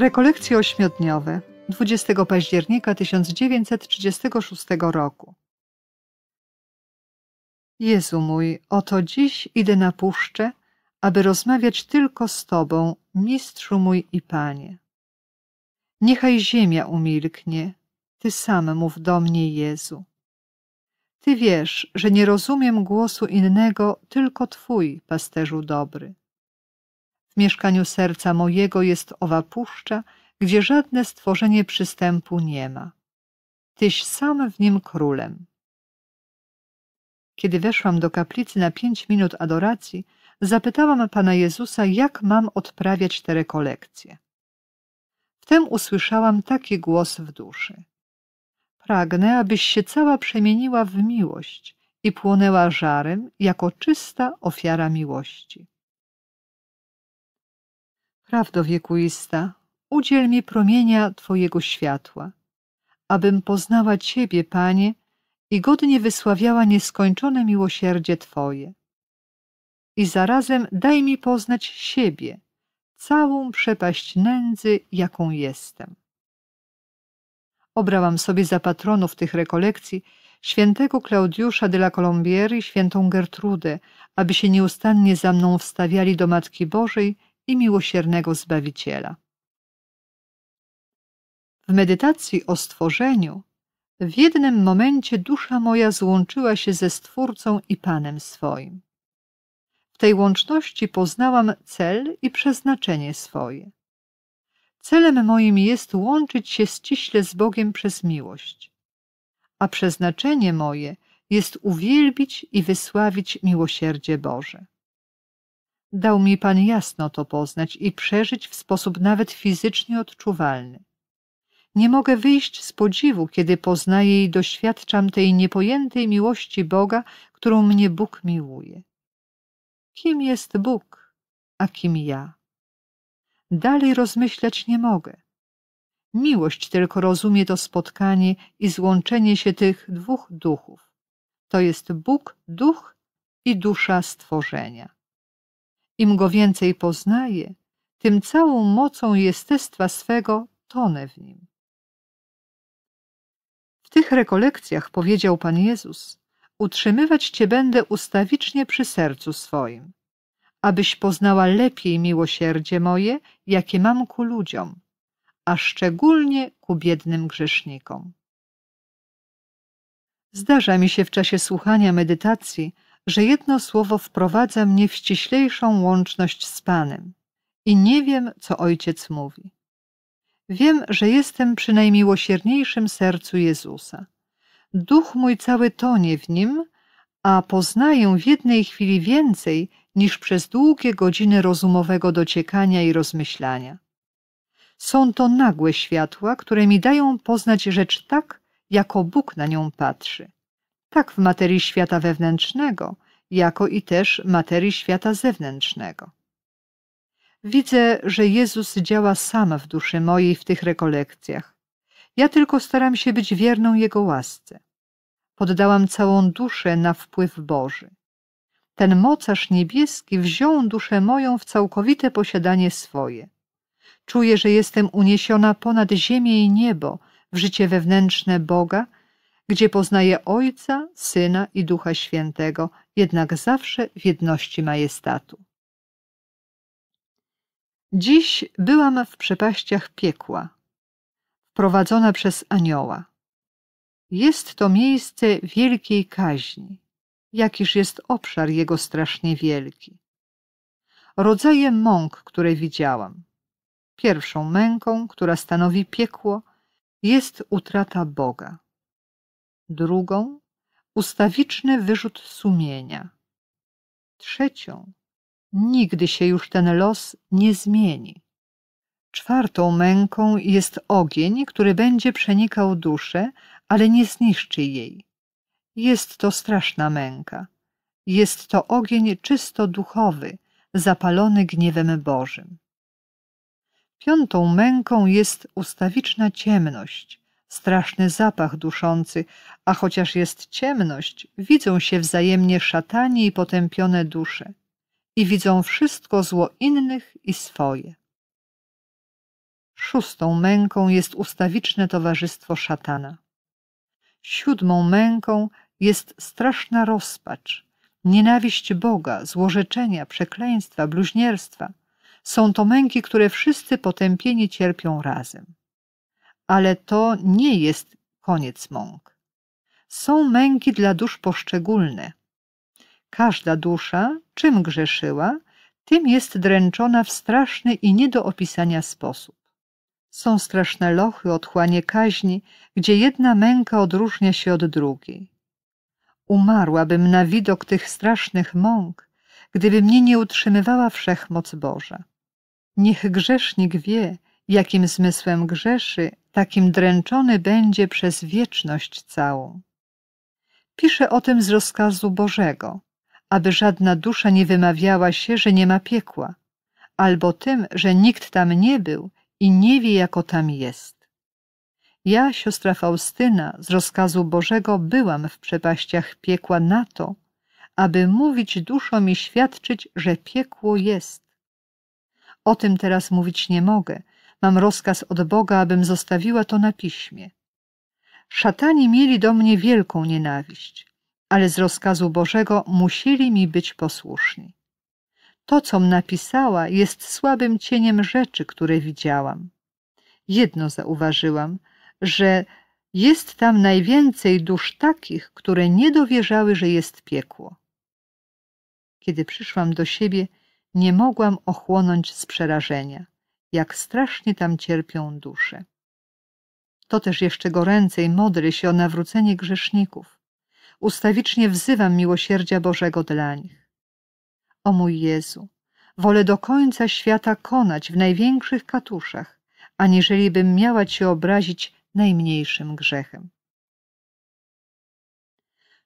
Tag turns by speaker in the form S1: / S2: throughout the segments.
S1: Rekolekcje ośmiodniowe 20 października 1936 roku. Jezu mój, oto dziś idę na puszczę, aby rozmawiać tylko z Tobą, mistrzu mój i Panie. Niechaj ziemia umilknie, Ty sam mów do mnie, Jezu. Ty wiesz, że nie rozumiem głosu innego, tylko Twój, pasterzu dobry mieszkaniu serca mojego jest owa puszcza, gdzie żadne stworzenie przystępu nie ma. Tyś sam w nim królem. Kiedy weszłam do kaplicy na pięć minut adoracji, zapytałam Pana Jezusa, jak mam odprawiać te rekolekcje. Wtem usłyszałam taki głos w duszy. Pragnę, abyś się cała przemieniła w miłość i płonęła żarem jako czysta ofiara miłości. Prawdo wiekuista, udziel mi promienia Twojego światła, abym poznała Ciebie, Panie, i godnie wysławiała nieskończone miłosierdzie Twoje. I zarazem daj mi poznać siebie, całą przepaść nędzy, jaką jestem. Obrałam sobie za patronów tych rekolekcji świętego Klaudiusza de la Colombière i świętą Gertrudę, aby się nieustannie za mną wstawiali do Matki Bożej i miłosiernego Zbawiciela. W medytacji o stworzeniu w jednym momencie dusza moja złączyła się ze Stwórcą i Panem swoim. W tej łączności poznałam cel i przeznaczenie swoje. Celem moim jest łączyć się ściśle z Bogiem przez miłość, a przeznaczenie moje jest uwielbić i wysławić miłosierdzie Boże. Dał mi pan jasno to poznać i przeżyć w sposób nawet fizycznie odczuwalny. Nie mogę wyjść z podziwu, kiedy poznaję i doświadczam tej niepojętej miłości Boga, którą mnie Bóg miłuje. Kim jest Bóg, a kim ja? Dalej rozmyślać nie mogę. Miłość tylko rozumie to spotkanie i złączenie się tych dwóch duchów. To jest Bóg, duch i dusza stworzenia. Im go więcej poznaje, tym całą mocą jestestwa swego tonę w nim. W tych rekolekcjach powiedział Pan Jezus, utrzymywać Cię będę ustawicznie przy sercu swoim, abyś poznała lepiej miłosierdzie moje, jakie mam ku ludziom, a szczególnie ku biednym grzesznikom. Zdarza mi się w czasie słuchania medytacji że jedno słowo wprowadza mnie w ściślejszą łączność z Panem i nie wiem, co Ojciec mówi. Wiem, że jestem przy najmiłosierniejszym sercu Jezusa. Duch mój cały tonie w nim, a poznaję w jednej chwili więcej niż przez długie godziny rozumowego dociekania i rozmyślania. Są to nagłe światła, które mi dają poznać rzecz tak, jako Bóg na nią patrzy tak w materii świata wewnętrznego, jako i też materii świata zewnętrznego. Widzę, że Jezus działa sam w duszy mojej w tych rekolekcjach. Ja tylko staram się być wierną Jego łasce. Poddałam całą duszę na wpływ Boży. Ten mocarz niebieski wziął duszę moją w całkowite posiadanie swoje. Czuję, że jestem uniesiona ponad ziemię i niebo w życie wewnętrzne Boga – gdzie poznaje Ojca, Syna i Ducha Świętego, jednak zawsze w jedności majestatu. Dziś byłam w przepaściach piekła, wprowadzona przez anioła. Jest to miejsce wielkiej kaźni, jakiż jest obszar jego strasznie wielki. Rodzaje mąk, które widziałam. Pierwszą męką, która stanowi piekło, jest utrata Boga drugą ustawiczny wyrzut sumienia, trzecią nigdy się już ten los nie zmieni. Czwartą męką jest ogień, który będzie przenikał duszę, ale nie zniszczy jej. Jest to straszna męka. Jest to ogień czysto duchowy, zapalony gniewem Bożym. Piątą męką jest ustawiczna ciemność, straszny zapach duszący, a chociaż jest ciemność, widzą się wzajemnie szatani i potępione dusze i widzą wszystko zło innych i swoje. Szóstą męką jest ustawiczne towarzystwo szatana. Siódmą męką jest straszna rozpacz, nienawiść Boga, złorzeczenia, przekleństwa, bluźnierstwa. Są to męki, które wszyscy potępieni cierpią razem ale to nie jest koniec mąk. Są męki dla dusz poszczególne. Każda dusza, czym grzeszyła, tym jest dręczona w straszny i nie do opisania sposób. Są straszne lochy, otchłanie kaźni, gdzie jedna męka odróżnia się od drugiej. Umarłabym na widok tych strasznych mąk, gdyby mnie nie utrzymywała wszechmoc Boża. Niech grzesznik wie, jakim zmysłem grzeszy, takim dręczony będzie przez wieczność całą. Pisze o tym z rozkazu Bożego, aby żadna dusza nie wymawiała się, że nie ma piekła, albo tym, że nikt tam nie był i nie wie, jako tam jest. Ja, siostra Faustyna, z rozkazu Bożego byłam w przepaściach piekła na to, aby mówić duszom i świadczyć, że piekło jest. O tym teraz mówić nie mogę, Mam rozkaz od Boga, abym zostawiła to na piśmie. Szatani mieli do mnie wielką nienawiść, ale z rozkazu Bożego musieli mi być posłuszni. To, com napisała, jest słabym cieniem rzeczy, które widziałam. Jedno zauważyłam, że jest tam najwięcej dusz takich, które nie dowierzały, że jest piekło. Kiedy przyszłam do siebie, nie mogłam ochłonąć z przerażenia jak strasznie tam cierpią dusze. To też jeszcze goręcej modry się o nawrócenie grzeszników. Ustawicznie wzywam miłosierdzia Bożego dla nich. O mój Jezu, wolę do końca świata konać w największych katuszach, aniżeli bym miała Cię obrazić najmniejszym grzechem.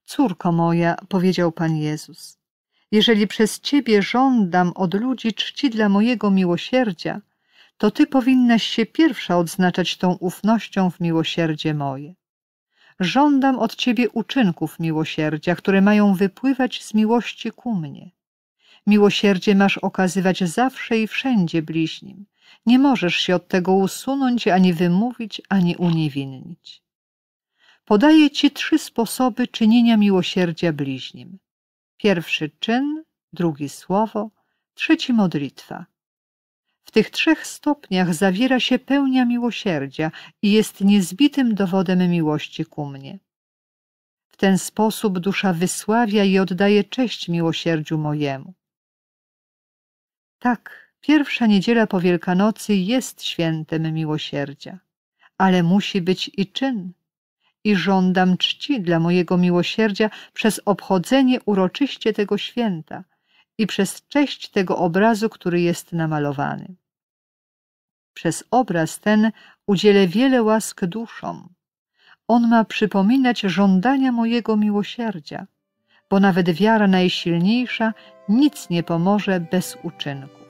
S1: Córko moja, powiedział Pan Jezus, jeżeli przez Ciebie żądam od ludzi czci dla mojego miłosierdzia, to ty powinnaś się pierwsza odznaczać tą ufnością w miłosierdzie moje. Żądam od ciebie uczynków miłosierdzia, które mają wypływać z miłości ku mnie. Miłosierdzie masz okazywać zawsze i wszędzie bliźnim. Nie możesz się od tego usunąć, ani wymówić, ani uniewinnić. Podaję ci trzy sposoby czynienia miłosierdzia bliźnim. Pierwszy czyn, drugi słowo, trzeci modlitwa. W tych trzech stopniach zawiera się pełnia miłosierdzia i jest niezbitym dowodem miłości ku mnie. W ten sposób dusza wysławia i oddaje cześć miłosierdziu mojemu. Tak, pierwsza niedziela po Wielkanocy jest świętem miłosierdzia, ale musi być i czyn. I żądam czci dla mojego miłosierdzia przez obchodzenie uroczyście tego święta, i przez cześć tego obrazu, który jest namalowany. Przez obraz ten udzielę wiele łask duszom. On ma przypominać żądania mojego miłosierdzia, bo nawet wiara najsilniejsza nic nie pomoże bez uczynku.